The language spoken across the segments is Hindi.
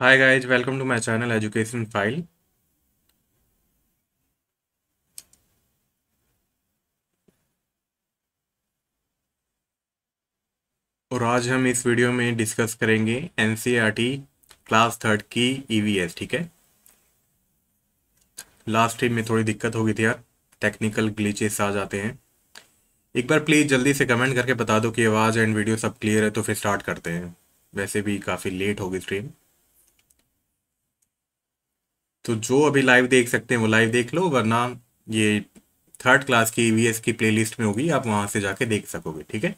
Hi guys, welcome to my channel Education File. और आज हम इस वीडियो में डिस्कस करेंगे एन क्लास थर्ड की ई e ठीक है लास्ट टाइम में थोड़ी दिक्कत हो गई थी यार टेक्निकल ग्लीचेस आ जाते हैं एक बार प्लीज़ जल्दी से कमेंट करके बता दो कि आवाज़ एंड वीडियो सब क्लियर है तो फिर स्टार्ट करते हैं वैसे भी काफ़ी लेट होगी स्ट्रीम तो जो अभी लाइव देख सकते हैं वो लाइव देख लो वरना ये थर्ड क्लास की ईवीएस e की प्लेलिस्ट में होगी आप वहां से जाके देख सकोगे ठीक है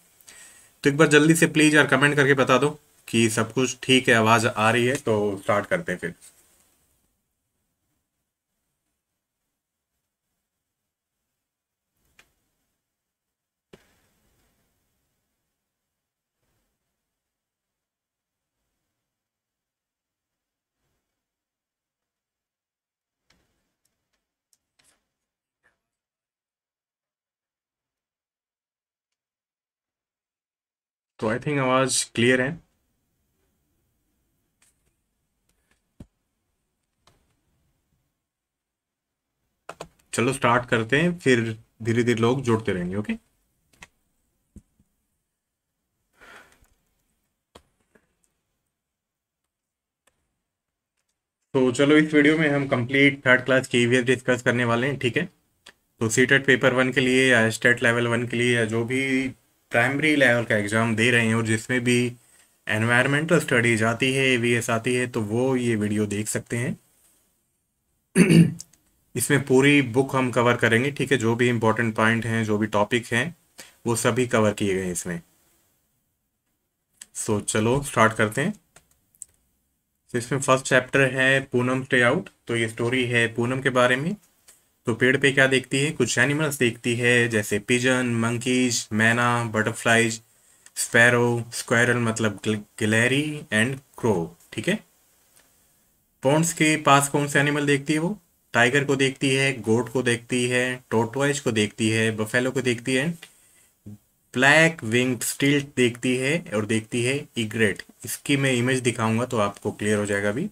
तो एक बार जल्दी से प्लीज़ यार कमेंट करके बता दो कि सब कुछ ठीक है आवाज़ आ रही है तो स्टार्ट करते हैं फिर तो आई थिंक आवाज क्लियर है चलो स्टार्ट करते हैं फिर धीरे धीरे लोग जुड़ते रहेंगे ओके तो चलो इस वीडियो में हम कंप्लीट थर्ड क्लास के ईवीएस डिस्कस करने वाले हैं ठीक है तो सीटेट पेपर वन के लिए या स्टेट लेवल वन के लिए या जो भी प्राइमरी लेवल का एग्ज़ाम दे रहे हैं और जिसमें भी एनवायरमेंटल स्टडीज आती है ए आती है तो वो ये वीडियो देख सकते हैं इसमें पूरी बुक हम कवर करेंगे ठीक है जो भी इम्पोर्टेंट पॉइंट हैं जो भी टॉपिक हैं वो सभी कवर किए गए हैं इसमें सो so, चलो स्टार्ट करते हैं तो इसमें फर्स्ट चैप्टर है पूनम स्टे आउट तो ये स्टोरी है पूनम के बारे में तो पेड़ पे क्या देखती है कुछ एनिमल्स देखती है जैसे पिजन मंकीज मैना बटरफ्लाइज स्पैरो स्क्वायरल मतलब गिलहरी एंड क्रो ठीक है पॉन्ड्स के पास कौन से एनिमल देखती है वो टाइगर को देखती है गोट को देखती है टोटवाइज को देखती है बफेलो को देखती है ब्लैक विंग स्टिल्ट देखती है और देखती है इग्रेट इसकी मैं इमेज दिखाऊंगा तो आपको क्लियर हो जाएगा अभी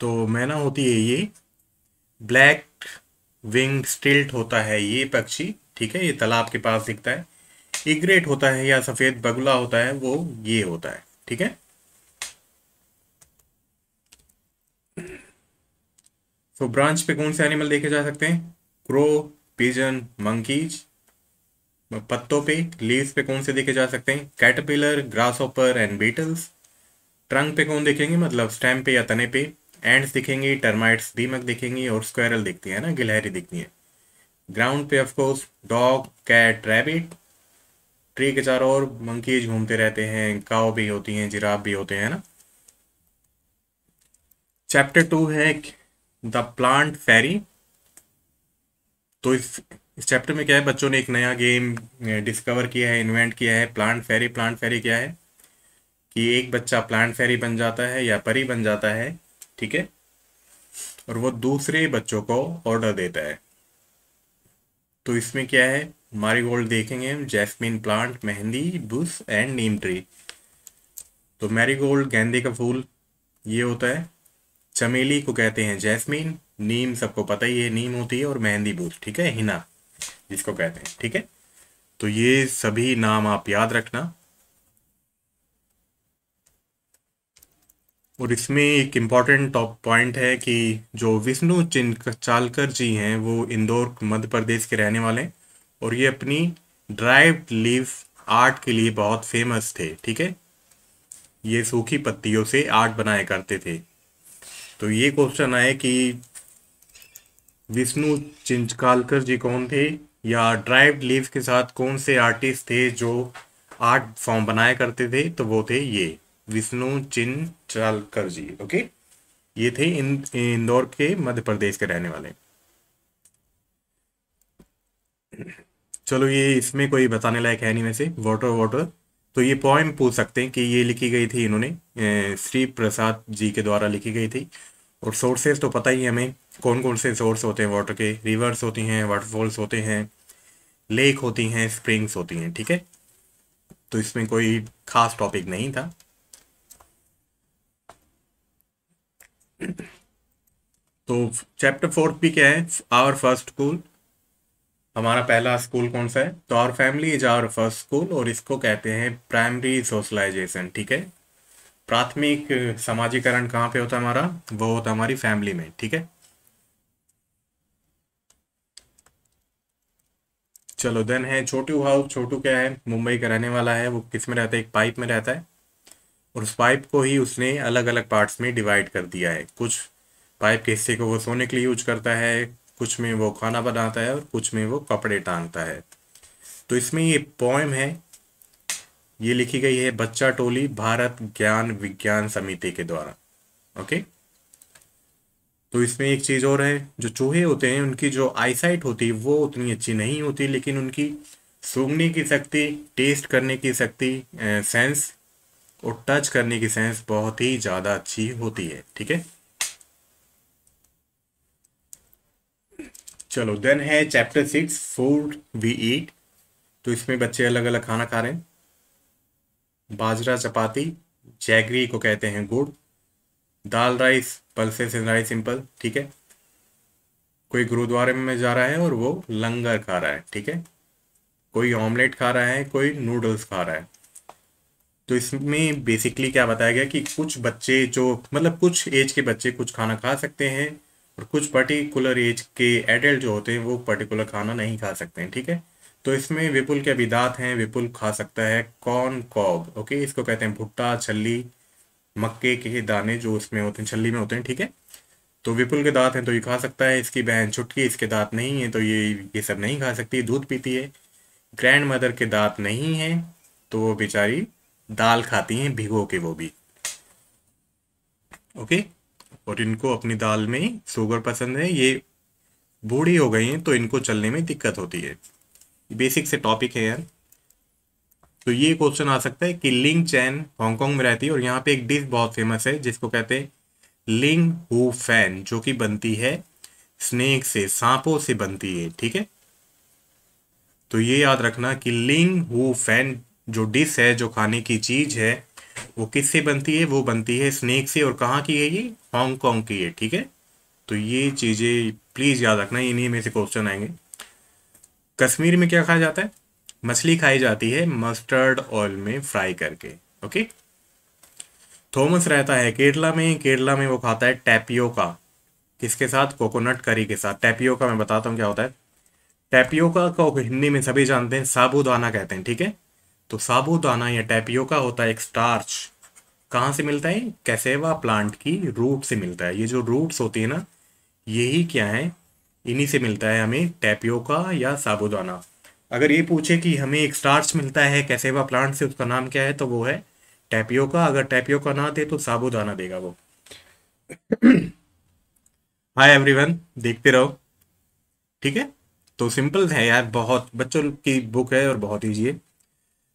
तो मैना होती है ये ब्लैक विंग स्टिल्ट होता है ये पक्षी ठीक है ये तालाब के पास दिखता है इग्रेट होता है या सफेद बगुला होता है वो ये होता है ठीक है तो ब्रांच पे कौन से एनिमल देखे जा सकते हैं क्रो पिजन मंकीज पत्तों पे लीव्स पे कौन से देखे जा सकते हैं caterpillar grasshopper and beetles trunk पे कौन देखेंगे मतलब स्टैम पे या तने पे एंड्स दिखेंगी टर्माइट्स दीमक दिखेंगी और स्क्वायरल दिखती है ना गिलहरी दिखती है ग्राउंड पे of course dog cat rabbit tree के चारों ओर मंकीज घूमते रहते हैं काव भी होती हैं जिराब भी होते हैं ना चैप्टर टू है द प्लांट फेरी तो इस इस चैप्टर में क्या है बच्चों ने एक नया गेम डिस्कवर किया है इन्वेंट किया है प्लांट फेरी प्लांट फेरी क्या है कि एक बच्चा प्लांट फेरी बन जाता है या परी बन जाता है ठीक है और वो दूसरे बच्चों को ऑर्डर देता है तो इसमें क्या है मारी गोल्ड देखेंगे हम जैस्मिन प्लांट मेहंदी बुश एंड नीम ट्री तो मैरीगोल्ड गेंदे का फूल ये होता है चमेली को कहते हैं जैस्मिन नीम सबको पता ही है नीम होती है और मेहंदी बुश ठीक है हिना जिसको कहते हैं ठीक है तो ये सभी नाम आप याद रखना और इसमें एक इम्पॉर्टेंट टॉप पॉइंट है कि जो विष्णु चिन्ह चालकर जी हैं वो इंदौर मध्य प्रदेश के रहने वाले हैं और ये अपनी ड्राइव लीव आर्ट के लिए बहुत फेमस थे ठीक है ये सूखी पत्तियों से आर्ट बनाया करते थे तो ये क्वेश्चन आए कि विष्णु चिंचकालकर जी कौन थे या ड्राइव लीव के साथ कौन से आर्टिस्ट थे जो आर्ट फॉर्म बनाया करते थे तो वो थे ये विष्णु चिन्ह चालकर जी ओके ये थे इंदौर के मध्य प्रदेश के रहने वाले चलो ये इसमें कोई बताने लायक है नहीं वैसे वाटर वाटर तो ये पॉइम पूछ सकते हैं कि ये लिखी गई थी इन्होंने श्री प्रसाद जी के द्वारा लिखी गई थी और सोर्सेज तो पता ही हमें कौन कौन से सोर्स होते हैं वाटर के रिवर्स होती हैं वाटरफॉल्स होते हैं लेक होती हैं स्प्रिंग्स होती हैं ठीक है तो इसमें कोई खास टॉपिक नहीं था तो चैप्टर फोर्थ भी क्या है आवर फर्स्ट स्कूल हमारा पहला स्कूल कौन सा है तो our family is our first school और इसको कहते हैं प्राइमरी सोशलाइजेशन ठीक है प्राथमिक समाजीकरण कहाँ पे होता है हमारा वो होता हमारी फैमिली में ठीक है चलो देन है छोटू भाव छोटू क्या है मुंबई का रहने वाला है वो किस में रहता है एक पाइप में रहता है और उस पाइप को ही उसने अलग अलग पार्ट्स में डिवाइड कर दिया है कुछ पाइप के हिस्से को वो सोने के लिए यूज करता है कुछ में वो खाना बनाता है और कुछ में वो कपड़े टांगता है तो इसमें ये पोएम है ये लिखी गई है बच्चा टोली भारत ज्ञान विज्ञान समिति के द्वारा ओके तो इसमें एक चीज़ और है जो चूहे होते हैं उनकी जो आईसाइट होती है वो उतनी अच्छी नहीं होती लेकिन उनकी सूंघने की शक्ति टेस्ट करने की शक्ति सेंस और टच करने की सेंस बहुत ही ज़्यादा अच्छी होती है ठीक है चलो देन है chapter six food we eat तो इसमें बच्चे अलग अलग खाना खा रहे हैं बाजरा चपाती जैगरी को कहते हैं gur dal rice pulses in rice simple ठीक है कोई गुरुद्वारे में जा रहा है और वो लंगर खा रहा है ठीक है कोई ऑमलेट खा रहा है कोई नूडल्स खा रहा है तो इसमें बेसिकली क्या बताया गया कि कुछ बच्चे जो मतलब कुछ एज के बच्चे कुछ खाना खा सकते हैं और कुछ पर्टिकुलर एज के एडल्ट जो होते हैं वो पर्टिकुलर खाना नहीं खा सकते हैं ठीक है तो इसमें विपुल के अभिदात हैं विपुल खा सकता है कॉर्न कॉब ओके इसको कहते हैं भुट्टा छल्ली मक्के के दाने जो उसमें होते हैं छल्ली में होते हैं ठीक है तो विपुल के दांत हैं तो ये खा सकता है इसकी बहन छुटकी इसके दांत नहीं है तो ये ये सब नहीं खा सकती दूध पीती है ग्रैंड मदर के दांत नहीं है तो वो बेचारी दाल खाती हैं भिगो के वो भी ओके और इनको अपनी दाल में शुगर पसंद है ये बूढ़ी हो गई हैं तो इनको चलने में दिक्कत होती है बेसिक से टॉपिक है यार तो ये क्वेश्चन आ सकता है कि लिंग चैन हांगकांग में रहती है और यहाँ पे एक डिश बहुत फेमस है जिसको कहते हैं लिंग हु फैन जो कि बनती है स्नेक से सांपों से बनती है ठीक है तो ये याद रखना कि लिंग हु फैन जो डिश है जो खाने की चीज़ है वो किससे बनती है वो बनती है स्नेक से और कहाँ की है ये हांगकॉन्ग की है ठीक है तो ये चीज़ें प्लीज़ याद रखना इन्हीं में से क्वेश्चन आएंगे कश्मीर में क्या खाया जाता है मछली खाई जाती है मस्टर्ड ऑयल में फ्राई करके ओके थॉमस रहता है केरला में केरला में वो खाता है टैपियो का किसके साथ कोकोनट करी के साथ का मैं बताता हूँ क्या होता है टैपियोका को हिंदी में सभी जानते हैं साबुदाना कहते हैं ठीक है तो साबूदाना या का होता है एक स्टार्च कहाँ से मिलता है कैसेवा प्लांट की रूट से मिलता है ये जो रूट्स होती है ना यही क्या है इन्हीं से मिलता है हमें टैपियोका या साबूदाना अगर ये पूछे कि हमें एक स्टार्च मिलता है कैसेवा प्लांट से उसका नाम क्या है तो वो है टैपियोका अगर टैपियोका ना दे तो साबूदाना देगा वो हाय एवरीवन देखते रहो ठीक है तो सिंपल है यार बहुत बच्चों की बुक है और बहुत ईजी है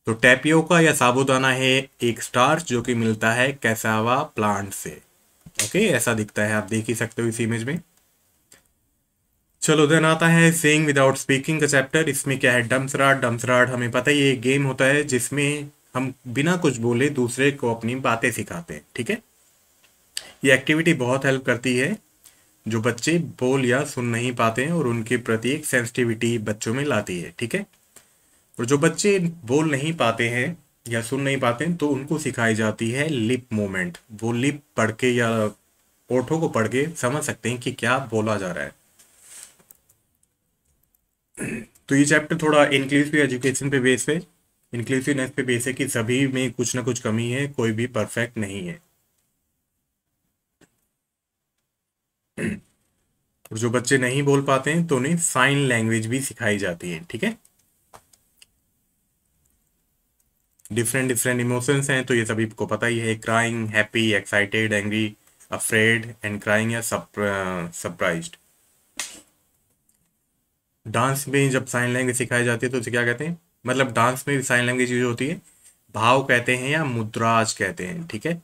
तो टैपियोका या साबुदाना है एक स्टार्च जो कि मिलता है कैसावा प्लांट से ओके ऐसा दिखता है आप देख ही सकते हो इस इमेज में चलो देन आता है सेइंग विदाउट स्पीकिंग का चैप्टर इसमें क्या है डम्सराट डम्सराट हमें पता ही एक गेम होता है जिसमें हम बिना कुछ बोले दूसरे को अपनी बातें सिखाते हैं ठीक है ये एक्टिविटी बहुत हेल्प करती है जो बच्चे बोल या सुन नहीं पाते हैं और उनके प्रति एक सेंसिटिविटी बच्चों में लाती है ठीक है और जो बच्चे बोल नहीं पाते हैं या सुन नहीं पाते हैं तो उनको सिखाई जाती है लिप मोमेंट वो लिप पढ़ के या ओठों को पढ़ के समझ सकते हैं कि क्या बोला जा रहा है तो ये चैप्टर थोड़ा इंक्लूसिव एजुकेशन पे बेस है इंक्लूसिवनेस पे बेस है कि सभी में कुछ ना कुछ कमी है कोई भी परफेक्ट नहीं है और जो बच्चे नहीं बोल पाते हैं तो उन्हें साइन लैंग्वेज भी सिखाई जाती है ठीक है डिफरेंट डिफरेंट इमोशंस हैं तो ये सभी को पता ही है crying happy excited angry afraid and crying या सरप्राइज डांस में जब साइन लैंग्वेज सिखाई जाती है तो उसे क्या कहते हैं मतलब डांस में भी साइन लैंग्वेज यूज होती है भाव कहते हैं या मुद्राज कहते हैं ठीक है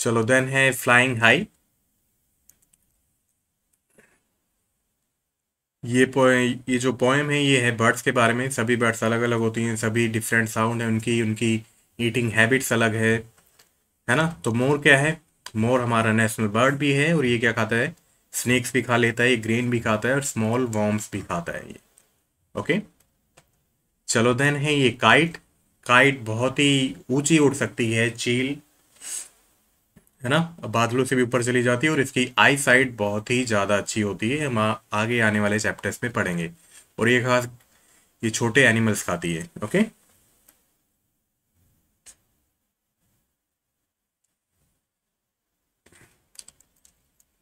चलो देन है फ्लाइंग हाई ये पोएम ये जो पोएम है ये है बर्ड्स के बारे में सभी बर्ड्स अलग अलग होती हैं सभी डिफरेंट साउंड है उनकी उनकी ईटिंग हैबिट्स अलग है है ना तो मोर क्या है मोर हमारा नेशनल बर्ड भी है और ये क्या खाता है स्नेक्स भी खा लेता है ये ग्रेन भी खाता है और स्मॉल वॉर्म्स भी खाता है ये ओके चलो देन है ये काइट काइट बहुत ही ऊंची उड़ सकती है चील है ना बादलों से भी ऊपर चली जाती है और इसकी आई साइट बहुत ही ज़्यादा अच्छी होती है हम आगे आने वाले चैप्टर्स में पढ़ेंगे और ये खास ये छोटे एनिमल्स खाती है okay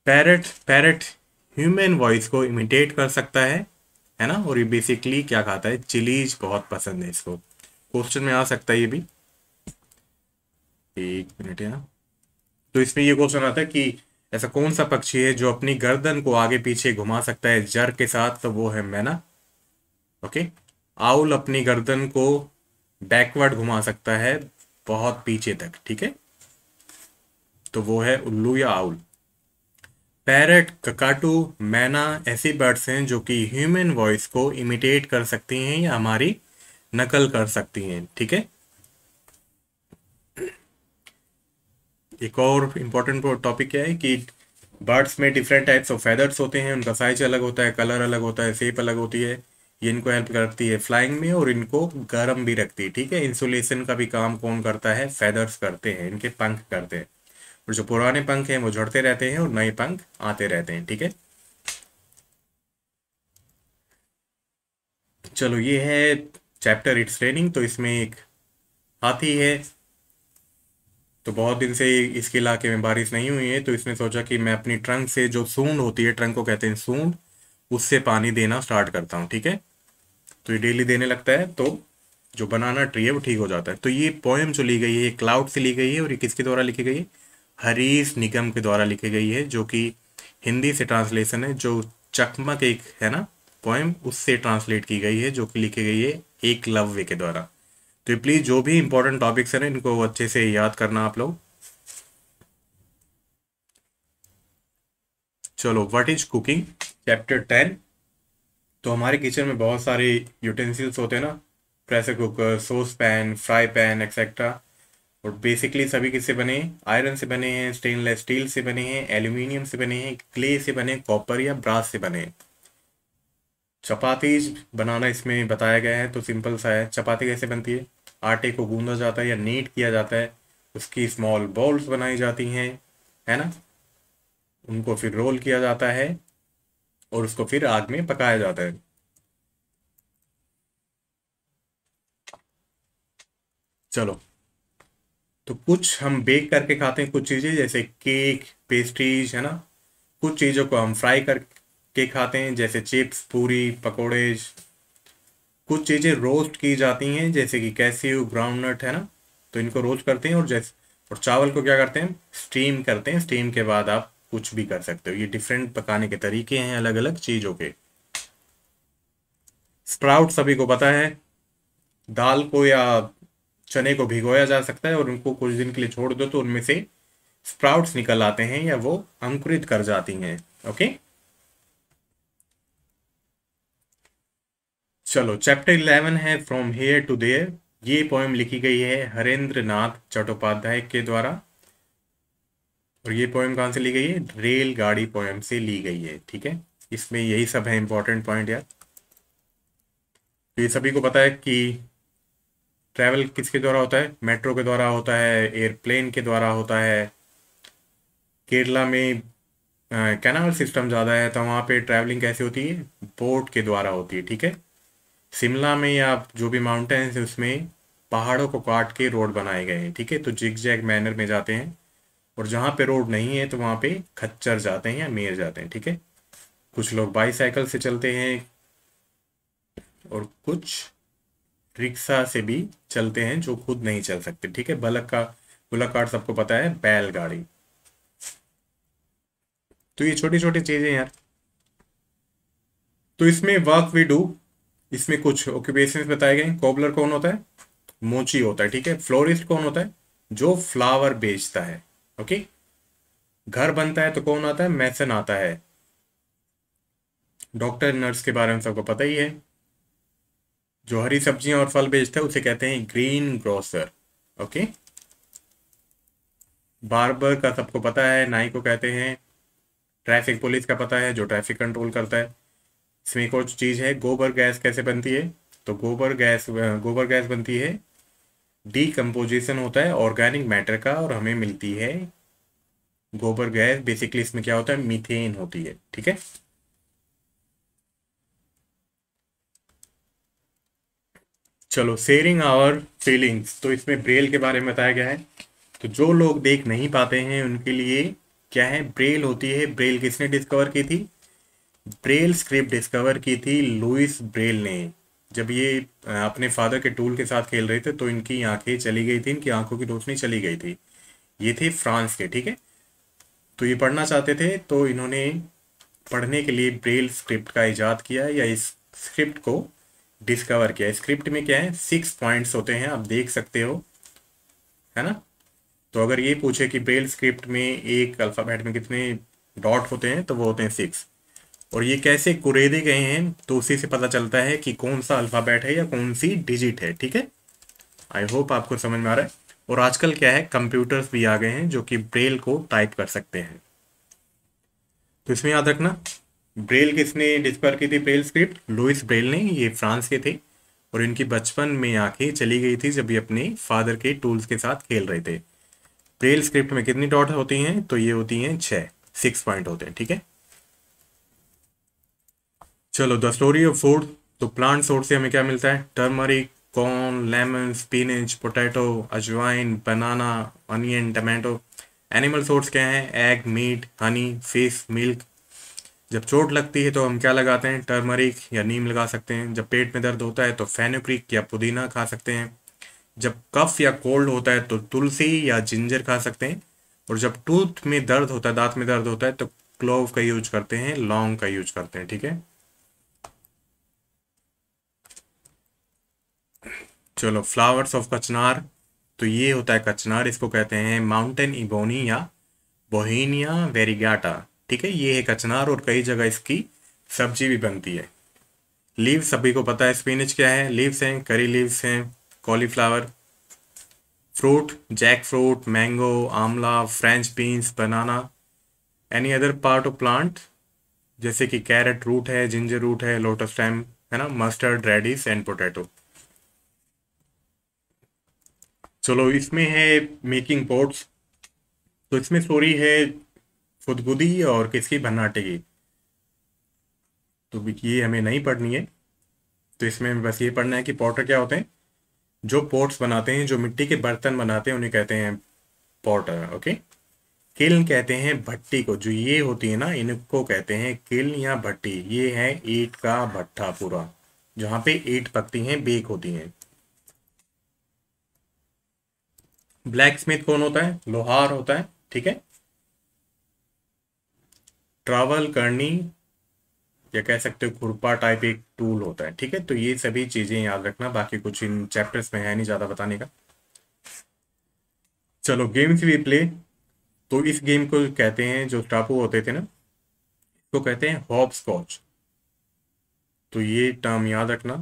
parrot parrot human voice को इमिटेट कर सकता है है ना और ये बेसिकली क्या खाता है चिलीज बहुत पसंद है इसको क्वेश्चन में आ सकता है ये भी एक मिनट है ना तो इसमें ये क्वेश्चन आता है कि ऐसा कौन सा पक्षी है जो अपनी गर्दन को आगे पीछे घुमा सकता है जर के साथ तो वो है मैना ओके आउल अपनी गर्दन को बैकवर्ड घुमा सकता है बहुत पीछे तक ठीक है तो वो है उल्लू या आउल पैरट ककाटू मैना ऐसी बर्ड्स हैं जो कि ह्यूमन वॉइस को इमिटेट कर सकती हैं या हमारी नकल कर सकती हैं ठीक है एक और इम्पॉर्टेंट टॉपिक क्या है कि बर्ड्स में डिफरेंट टाइप्स ऑफ फेदर्स होते हैं उनका साइज अलग होता है कलर अलग होता है शेप अलग होती है ये इनको हेल्प करती है फ्लाइंग में और इनको गर्म भी रखती है ठीक है इंसुलेशन का भी काम कौन करता है फेदर्स करते हैं इनके पंख करते हैं और जो पुराने पंख हैं वो झड़ते रहते हैं और नए पंख आते रहते हैं ठीक है चलो ये है चैप्टर इट्स ट्रेनिंग तो इसमें एक हाथी है तो बहुत दिन से इसके इलाके में बारिश नहीं हुई है तो इसने सोचा कि मैं अपनी ट्रंक से जो सूंड होती है ट्रंक को कहते हैं सूंड उससे पानी देना स्टार्ट करता हूँ ठीक है तो ये डेली देने लगता है तो जो बनाना ट्री है वो ठीक हो जाता है तो ये पोएम जो ली गई है क्लाउड से ली गई है और ये किसके द्वारा लिखी गई है हरीश निगम के द्वारा लिखी गई है जो कि हिंदी से ट्रांसलेशन है जो चकमक एक है ना पोएम उससे ट्रांसलेट की गई है जो कि लिखी गई है एक लव्य के द्वारा तो प्लीज़ जो भी इंपॉर्टेंट टॉपिक्स हैं ना इनको अच्छे से याद करना आप लोग चलो what is cooking chapter ten तो हमारे किचन में बहुत सारे यूटेंसिल्स होते हैं ना pressure cooker sauce pan fry pan etcetera और बेसिकली सभी किससे बने आयरन से बने हैं स्टेनलेस स्टील से बने हैं एल्यूमिनियम से बने हैं क्ले से बने कॉपर या ब्रास से बने चपाती बनाना इसमें बताया गया है तो सिंपल सा है चपाती कैसे बनती है आटे को गूंदा जाता है या नीट किया जाता है उसकी स्मॉल बॉल्स बनाई जाती हैं है ना उनको फिर रोल किया जाता है और उसको फिर आग में पकाया जाता है चलो तो कुछ हम बेक करके खाते हैं कुछ चीज़ें जैसे केक पेस्ट्रीज है ना कुछ चीज़ों को हम फ्राई करके खाते हैं जैसे चिप्स पूरी पकौड़े कुछ चीज़ें रोस्ट की जाती हैं जैसे कि कैसीव नट है ना तो इनको रोस्ट करते हैं और जैसे और चावल को क्या करते हैं स्टीम करते हैं स्टीम के बाद आप कुछ भी कर सकते हो ये डिफरेंट पकाने के तरीके हैं अलग अलग चीज़ों के स्प्राउट सभी को पता है दाल को या चने को भिगोया जा सकता है और उनको कुछ दिन के लिए छोड़ दो तो उनमें से स्प्राउट्स निकल आते हैं या वो अंकुरित कर जाती हैं ओके चलो चैप्टर इलेवन है फ्रॉम हेयर टू देयर ये पोएम लिखी गई है हरेंद्र नाथ चट्टोपाध्याय के द्वारा और ये पोएम कहाँ से ली गई है रेलगाड़ी पोएम से ली गई है ठीक है इसमें यही सब है इंपॉर्टेंट पॉइंट यार तो ये सभी को पता है कि ट्रैवल किसके द्वारा होता है मेट्रो के द्वारा होता है एयरप्लेन के द्वारा होता है केरला में कैनाल सिस्टम ज़्यादा है तो वहां पे ट्रैवलिंग कैसे होती है बोट के द्वारा होती है ठीक है शिमला में या जो भी माउंटेन्स हैं उसमें पहाड़ों को काट के रोड बनाए गए हैं ठीक है तो जिग जैग मैनर में जाते हैं और जहाँ पे रोड नहीं है तो वहाँ पे खच्चर जाते हैं या मेर जाते हैं ठीक है कुछ लोग बाईसाइकिल से चलते हैं और कुछ रिक्शा से भी चलते हैं जो खुद नहीं चल सकते ठीक है बलक का कार्ड सबको पता है बैलगाड़ी तो ये छोटी छोटी चीजें यार तो इसमें वर्क वी डू इसमें कुछ ऑक्यूपेशन बताए गए कॉबलर कौन होता है मोची होता है ठीक है फ्लोरिस्ट कौन होता है जो फ्लावर बेचता है ओके घर बनता है तो कौन आता है मैसन आता है डॉक्टर नर्स के बारे में सबको पता ही है जो हरी सब्जियां और फल बेचता है उसे कहते हैं ग्रीन ग्रोसर ओके बार्बर का सबको पता है नाई को कहते हैं ट्रैफिक पुलिस का पता है जो ट्रैफिक कंट्रोल करता है इसमें एक और चीज़ है गोबर गैस कैसे बनती है तो गोबर गैस गोबर गैस बनती है डीकम्पोजिशन होता है ऑर्गेनिक मैटर का और हमें मिलती है गोबर गैस बेसिकली इसमें क्या होता है मीथेन होती है ठीक है चलो शेयरिंग आवर फीलिंग्स तो इसमें ब्रेल के बारे में बताया गया है तो जो लोग देख नहीं पाते हैं उनके लिए क्या है ब्रेल होती है ब्रेल किसने डिस्कवर की थी ब्रेल स्क्रिप्ट डिस्कवर की थी लुइस ब्रेल ने जब ये अपने फादर के टूल के साथ खेल रहे थे तो इनकी आंखें चली गई थी इनकी आंखों की रोशनी चली गई थी ये थे फ्रांस के ठीक है तो ये पढ़ना चाहते थे तो इन्होंने पढ़ने के लिए ब्रेल स्क्रिप्ट का इजाद किया या इस स्क्रिप्ट को डिस्कवर किया स्क्रिप्ट में क्या है सिक्स पॉइंट्स होते हैं आप देख सकते हो है ना तो अगर ये पूछे कि ब्रेल स्क्रिप्ट में एक अल्फ़ाबेट में कितने डॉट होते हैं तो वो होते हैं सिक्स और ये कैसे कुरेदे गए हैं तो उसी से पता चलता है कि कौन सा अल्फ़ाबेट है या कौन सी डिजिट है ठीक है आई होप आपको समझ में आ रहा है और आजकल क्या है कंप्यूटर्स भी आ गए हैं जो कि ब्रेल को टाइप कर सकते हैं तो इसमें याद रखना ब्रेल किसने डिस्कवर की थी ब्रेल स्क्रिप्ट लुइस ब्रेल ने ये फ्रांस के थे और इनकी बचपन में आंखें चली गई थी जब ये अपने फादर के टूल्स के साथ खेल रहे थे ब्रेल स्क्रिप्ट में कितनी डॉट होती हैं तो ये होती हैं छः सिक्स पॉइंट होते हैं ठीक है चलो द स्टोरी ऑफ फूड तो प्लांट सोर्स से हमें क्या मिलता है turmeric corn lemon spinach potato ajwain banana onion tomato animal source क्या है egg meat honey fish milk जब चोट लगती है तो हम क्या लगाते हैं टर्मरिक या नीम लगा सकते हैं जब पेट में दर्द होता है तो फेनोक्रिक या पुदीना खा सकते हैं जब कफ या कोल्ड होता है तो तुलसी या जिंजर खा सकते हैं और जब टूथ में दर्द होता है दांत में दर्द होता है तो क्लोव का यूज करते हैं लौंग का यूज करते हैं ठीक है चलो फ्लावर्स ऑफ कचनार तो ये होता है कचनार इसको कहते हैं माउंटेन इबोनी या बोहिनिया वेरीगाटा ठीक है ये है कचनार और कई जगह इसकी सब्जी भी बनती है लीव सभी को पता है स्पिनच क्या है लीव्स हैं करी लीव्स हैं cauliflower fruit jackfruit mango amla French beans banana any other part of plant जैसे कि कैरेट रूट है जिंजर रूट है लोटस टैम है ना मस्टर्ड रेडिस एंड पोटैटो चलो इसमें है मेकिंग पोर्ट्स तो इसमें स्टोरी है खुदगुदी और किसकी भन्नाटे की तो ये हमें नहीं पढ़नी है तो इसमें बस ये पढ़ना है कि पॉटर क्या होते हैं जो पोर्ट्स बनाते हैं जो मिट्टी के बर्तन बनाते हैं उन्हें कहते हैं पॉटर ओके किल्न कहते हैं भट्टी को जो ये होती है ना इनको कहते हैं किल्न या भट्टी ये है ईट का भट्टा पूरा जहां पे ईट पकती हैं बेक होती हैं ब्लैक स्मिथ कौन होता है लोहार होता है ठीक है ट्रैवल करनी या कह सकते हो खुरपा टाइप एक टूल होता है ठीक है तो ये सभी चीजें याद रखना बाकी कुछ इन चैप्टर्स में है नहीं ज्यादा बताने का चलो गेम्स वी प्ले तो इस गेम को कहते हैं जो टापू होते थे ना इसको कहते हैं हॉप स्कॉच तो ये टर्म याद रखना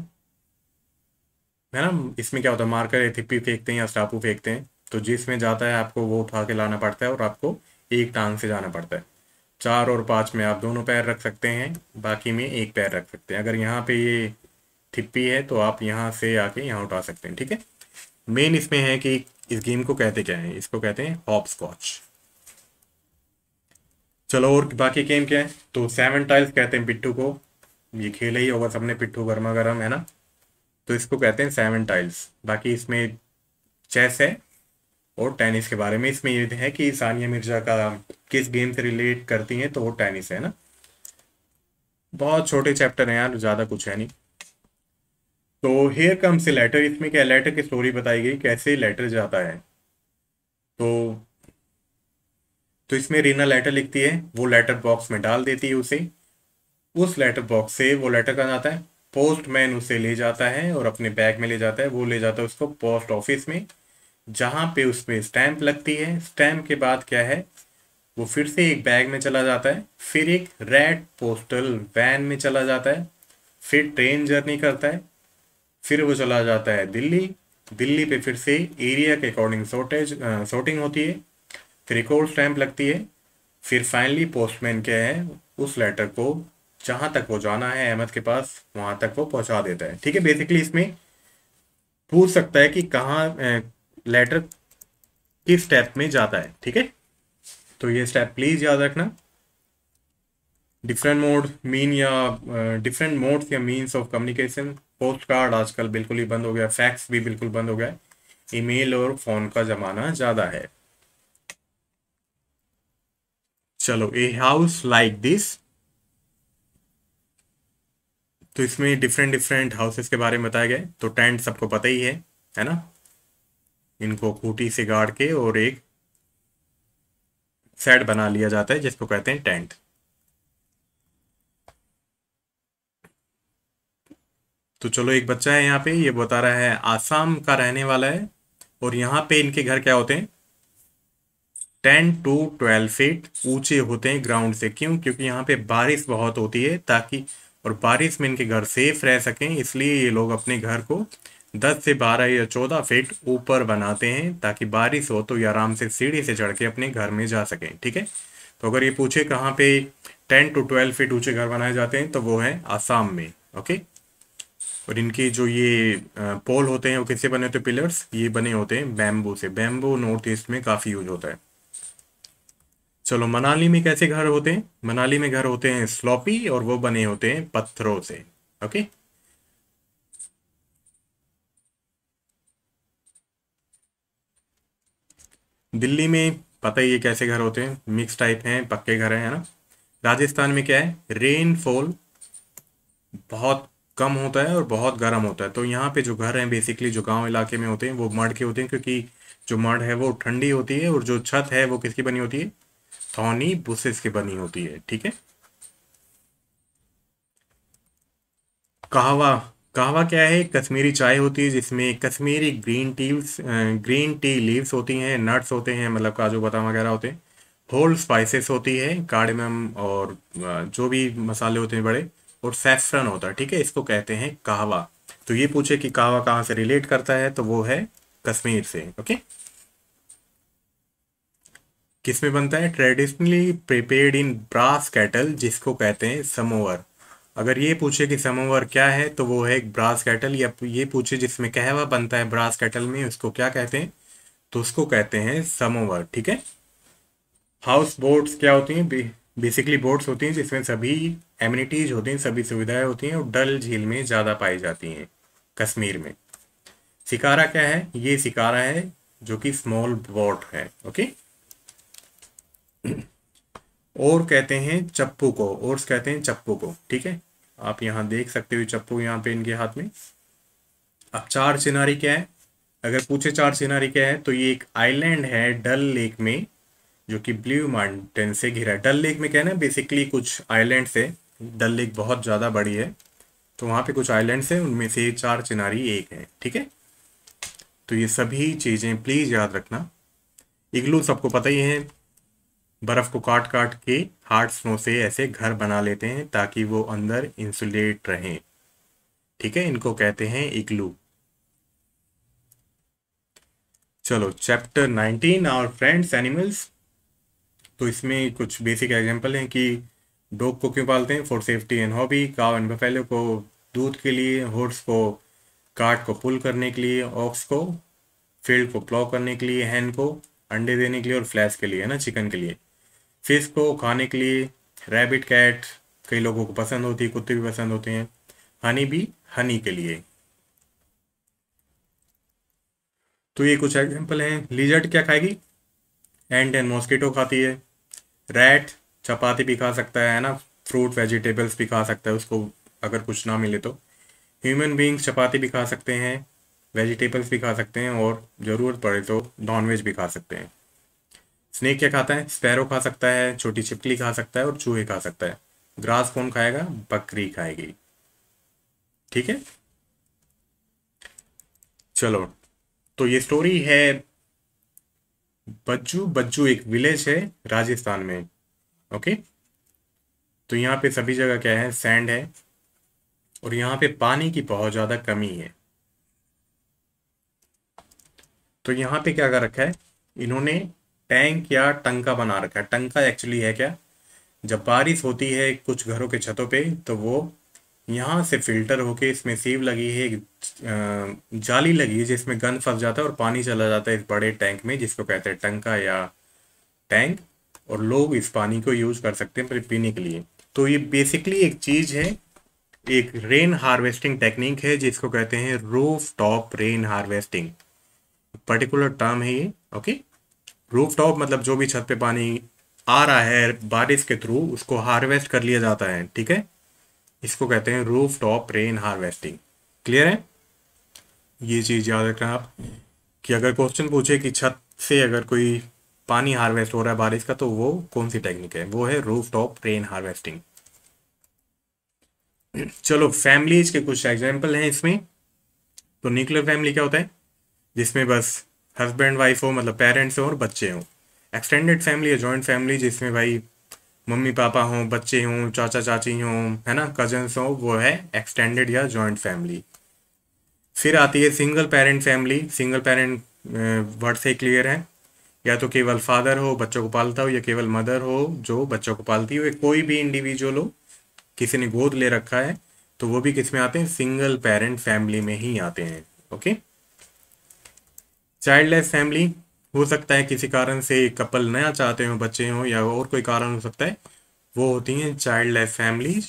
है ना इसमें क्या होता है मार्कर एथिपी फेंकते हैं या स्टापू फेंकते हैं तो जिसमें जाता है आपको वो उठा के लाना पड़ता है और आपको एक टांग से जाना पड़ता है चार और पाँच में आप दोनों पैर रख सकते हैं बाकी में एक पैर रख सकते हैं अगर यहाँ पे ये ठिप्पी है तो आप यहाँ से आके यहाँ उठा सकते हैं ठीक है मेन इसमें है कि इस गेम को कहते क्या है इसको कहते हैं हॉप स्कॉच चलो और बाकी गेम क्या है तो सेवन टाइल्स कहते हैं पिट्ठू को ये खेले ही होगा सबने पिट्ठू गर्मा गर्म है ना तो इसको कहते हैं सेवन टाइल्स बाकी इसमें चेस है और टेनिस के बारे में इसमें ये है कि सानिया मिर्जा का किस गेम से रिलेट करती हैं तो वो टेनिस है ना बहुत छोटे चैप्टर हैं यार ज़्यादा कुछ है नहीं तो हेयर से लेटर इसमें क्या लेटर की स्टोरी बताई गई कैसे लेटर जाता है तो तो इसमें रीना लेटर लिखती है वो लेटर बॉक्स में डाल देती है उसे उस लेटर बॉक्स से वो लेटर कहा जाता है पोस्टमैन उसे ले जाता है और अपने बैग में ले जाता है वो ले जाता है उसको पोस्ट ऑफिस में जहाँ पे उसमें स्टैम्प लगती है स्टैम्प के बाद क्या है वो फिर से एक बैग में चला जाता है फिर एक रेड पोस्टल वैन में चला जाता है फिर ट्रेन जर्नी करता है फिर वो चला जाता है दिल्ली दिल्ली पे फिर से एरिया के अकॉर्डिंग शॉर्टेज शॉर्टिंग होती है फिर एक और स्टैम्प लगती है फिर फाइनली पोस्टमैन क्या है उस लेटर को जहां तक वो जाना है अहमद के पास वहां तक वो पहुंचा देता है ठीक है बेसिकली इसमें पूछ सकता है कि कहाँ लेटर किस स्टेप में जाता है ठीक है तो ये स्टेप प्लीज याद रखना डिफरेंट मोड मीन या डिफरेंट मोड्स या means of communication post card आजकल बिल्कुल ही बंद हो गया फैक्स भी बिल्कुल बंद हो गया ईमेल और फोन का जमाना ज्यादा है चलो ए हाउस लाइक दिस तो इसमें डिफरेंट डिफरेंट हाउसेस के बारे में बताया गया तो टेंट सबको पता ही है है ना इनको खूटी से गाड़ के और एक सेट बना लिया जाता है जिसको कहते हैं टेंट तो चलो एक बच्चा है यहाँ पे ये बता रहा है आसाम का रहने वाला है और यहाँ पे इनके घर क्या होते हैं टेन टू ट्वेल्व फीट ऊंचे होते हैं ग्राउंड से क्यों क्योंकि यहाँ पे बारिश बहुत होती है ताकि और बारिश में इनके घर सेफ रह सकें इसलिए ये लोग अपने घर को दस से बारह या चौदह फीट ऊपर बनाते हैं ताकि बारिश हो तो ये आराम से सीढ़ी से चढ़ के अपने घर में जा सकें ठीक है तो अगर ये पूछे कहाँ पे टेन टू ट्वेल्व फीट ऊंचे घर बनाए जाते हैं तो वो है आसाम में ओके और इनके जो ये पोल होते हैं वो किससे बने होते हैं पिलर्स ये बने होते हैं बैम्बू से बैम्बू नॉर्थ ईस्ट में काफ़ी यूज होता है चलो मनाली में कैसे घर होते हैं मनाली में घर होते हैं स्लॉपी और वो बने होते हैं पत्थरों से ओके दिल्ली में पता ही ये कैसे घर होते हैं मिक्स टाइप हैं पक्के घर हैं है ना राजस्थान में क्या है रेनफॉल बहुत कम होता है और बहुत गर्म होता है तो यहाँ पे जो घर हैं बेसिकली जो गांव इलाके में होते हैं वो मढ़ के होते हैं क्योंकि जो मढ़ है वो ठंडी होती है और जो छत है वो किसकी बनी होती है थौनी बुसेस की बनी होती है ठीक है कहावा कहवा क्या है कश्मीरी चाय होती है जिसमें Kashmiri green tea green tea leaves होती हैं नट्स होते हैं मतलब काजू बादाम वगैरह होते हैं होल स्पाइसेस होती है कार्डमम और जो भी मसाले होते हैं बड़े और सेफ्रन होता है ठीक है इसको कहते हैं कहवा तो ये पूछे कि कहवा कहाँ से रिलेट करता है तो वो है कश्मीर से ओके किसमें बनता है traditionally prepared in brass kettle जिसको कहते हैं समोवर अगर ये पूछे कि समोवर क्या है तो वो है एक ब्रास कैटल या ये पूछे जिसमें कहवा बनता है ब्रास कैटल में उसको क्या कहते हैं तो उसको कहते हैं समोवर ठीक है हाउस बोट्स क्या होती हैं बेसिकली बोट्स होती हैं जिसमें सभी एम्यूनिटीज होती हैं सभी सुविधाएं होती हैं और डल झील में ज़्यादा पाई जाती हैं कश्मीर में सिकारा क्या है ये सिकारा है जो कि स्मॉल बोट है ओके और कहते हैं चप्पू को और कहते हैं चप्पू को ठीक है आप यहाँ देख सकते हो चप्पू यहां पे इनके हाथ में अब चार चिनारी क्या है अगर पूछे चार चिनारी क्या है तो ये एक आइलैंड है डल लेक में जो कि ब्लू माउंटेन से घिरा डल लेक में कहना बेसिकली कुछ आइलैंड से डल लेक बहुत ज़्यादा बड़ी है तो वहां पे कुछ आइलैंड्स है उनमें से चार चिनारी एक है ठीक है तो ये सभी चीज़ें प्लीज़ याद रखना इग्लू सबको पता ही है बर्फ़ को काट काट के हार्ड स्नो से ऐसे घर बना लेते हैं ताकि वो अंदर इंसुलेट रहें ठीक है इनको कहते हैं इग्लू चलो चैप्टर 19 और फ्रेंड्स एनिमल्स तो इसमें कुछ बेसिक एग्जांपल हैं कि डॉग को क्यों पालते हैं for safety and hobby cow and buffalo को दूध के लिए हॉर्स को काट को पुल करने के लिए ऑक्स को फील्ड को प्लॉ करने के लिए हैन को अंडे देने के लिए और फ्लैश के लिए है ना चिकन के लिए फिश को खाने के लिए रैबिट कैट कई लोगों को पसंद होती है कुत्ते भी पसंद होते हैं हनी भी हनी के लिए तो ये कुछ एग्जाम्पल हैं लिजर्ट क्या खाएगी एंड एंड मॉस्किटो खाती है रैट चपाती भी खा सकता है ना फ्रूट वेजिटेबल्स भी खा सकता है उसको अगर कुछ ना मिले तो ह्यूमन बींग्स चपाती भी खा सकते हैं वेजिटेबल्स भी खा सकते हैं और ज़रूरत पड़े तो नॉनवेज भी खा सकते हैं स्नेक क्या खाता है स्पैरो खा सकता है छोटी छिपकली खा सकता है और चूहे खा सकता है ग्रास कौन खाएगा बकरी खाएगी ठीक है चलो तो ये स्टोरी है बज्जू बज्जू एक विलेज है राजस्थान में ओके तो यहाँ पे सभी जगह क्या है सैंड है और यहाँ पे पानी की बहुत ज्यादा कमी है तो यहाँ पे क्या कर रखा है इन्होंने टैंक या टंका बना रखा है टंका एक्चुअली है क्या जब बारिश होती है कुछ घरों के छतों पे तो वो यहाँ से फिल्टर होके इसमें सीव लगी है एक जाली लगी है जिसमें गन फंस जाता है और पानी चला जाता है इस बड़े टैंक में जिसको कहते हैं टंका या टैंक और लोग इस पानी को यूज कर सकते हैं पीने के लिए तो ये बेसिकली एक चीज है एक रेन हार्वेस्टिंग टेक्निक है जिसको कहते हैं rooftop rain harvesting particular term है ये ओके रूफ टॉप मतलब जो भी छत पे पानी आ रहा है बारिश के थ्रू उसको हार्वेस्ट कर लिया जाता है ठीक है इसको कहते हैं rooftop rain harvesting clear है ये चीज़ याद रखना आप कि अगर क्वेश्चन पूछे कि छत से अगर कोई पानी हार्वेस्ट हो रहा है बारिश का तो वो कौन सी टेक्निक है वो है रूफ टॉप रेन हार्वेस्टिंग चलो फैमिलीज के कुछ एग्जाम्पल हैं इसमें तो न्यूक्लियर फैमिली क्या होता है जिसमें बस हस्बैंड वाइफ हो मतलब पेरेंट्स हो और बच्चे हों एक्सटेंडेड फैमिली है जॉइंट फैमिली जिसमें भाई मम्मी पापा हों बच्चे हों चाचा चाची हों है ना कजन्स हों वो है एक्सटेंडेड या जॉइंट फैमिली फिर आती है single parent family single parent word से क्लियर है या तो केवल फादर हो बच्चों को पालता हो या केवल मदर हो जो बच्चों को पालती हो कोई भी इंडिविजुअल हो किसी ने गोद ले रखा है तो वो भी किस में आते हैं सिंगल पेरेंट फैमिली में ही आते हैं ओके चाइल्ड लेस फैमिली हो सकता है किसी कारण से कपल नया चाहते हो बच्चे हो या और कोई कारण हो सकता है वो होती हैं child life families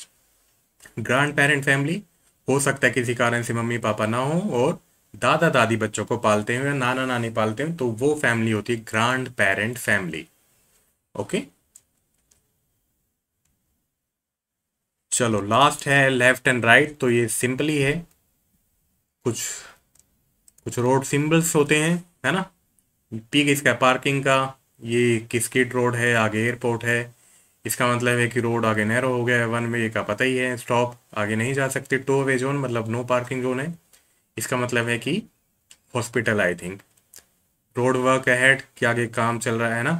grandparent family हो सकता है किसी कारण से मम्मी पापा ना हो और दादा दादी बच्चों को पालते हो या नाना नानी पालते हो तो वो फैमिली होती है ग्रांड पेरेंट फैमिली ओके चलो लास्ट है लेफ्ट एंड राइट तो ये सिंपली है कुछ कुछ रोड सिंबल्स होते हैं है ना पी किसका है पार्किंग का ये किसकिट रोड है आगे एयरपोर्ट है इसका मतलब है कि रोड आगे नैरो हो गया है वन वे का पता ही है स्टॉप आगे नहीं जा सकते टो वे जोन मतलब नो पार्किंग जोन है इसका मतलब है कि hospital I think road work head कि आगे काम चल रहा है ना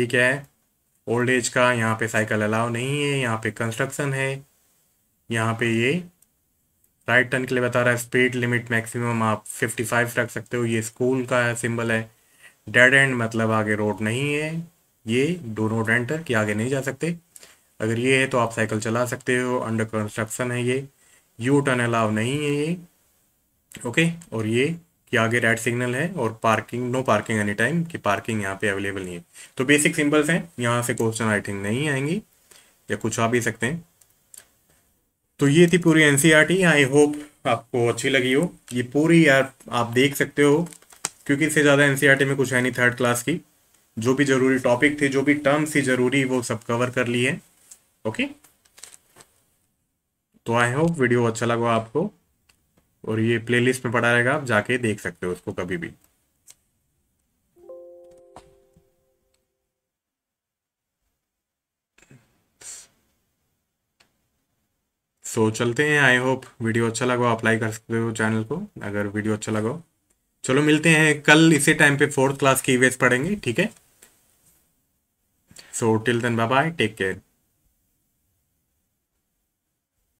ये क्या है ओल्ड एज का यहाँ पे साइकिल अलाव नहीं है यहाँ पे कंस्ट्रक्शन है यहाँ पे ये राइट टर्न के लिए बता रहा है स्पीड लिमिट मैक्सिमम आप 55 रख सकते हो ये स्कूल का सिंबल है डेड एंड मतलब आगे रोड नहीं है ये डो नोट एंटर कि आगे नहीं जा सकते अगर ये है तो आप साइकिल चला सकते हो अंडर कंस्ट्रक्शन है ये यू टर्न अलाव नहीं है ये ओके और ये कि आगे रेड सिग्नल है और parking no parking any time कि पार्किंग यहाँ पे अवेलेबल नहीं है तो बेसिक सिंबल्स हैं यहाँ से क्वेश्चन आई थिंक नहीं आएंगी या कुछ आ भी सकते हैं तो ये थी पूरी एनसीईआरटी आई होप आपको अच्छी लगी हो ये पूरी यार आप देख सकते हो क्योंकि इससे ज़्यादा एनसीईआरटी e में कुछ है नहीं थर्ड क्लास की जो भी ज़रूरी टॉपिक थे जो भी टर्म्स थी ज़रूरी वो सब कवर कर ली है ओके तो आई होप वीडियो अच्छा लगा आपको और ये प्लेलिस्ट में पड़ा रहेगा आप जाके देख सकते हो उसको कभी भी सो so, चलते हैं आई होप वीडियो अच्छा लगा अप्लाई कर सकते हो चैनल को अगर वीडियो अच्छा लगा चलो मिलते हैं कल इसी टाइम पे फोर्थ क्लास की ईवेज पढ़ेंगे ठीक है so till then bye bye take care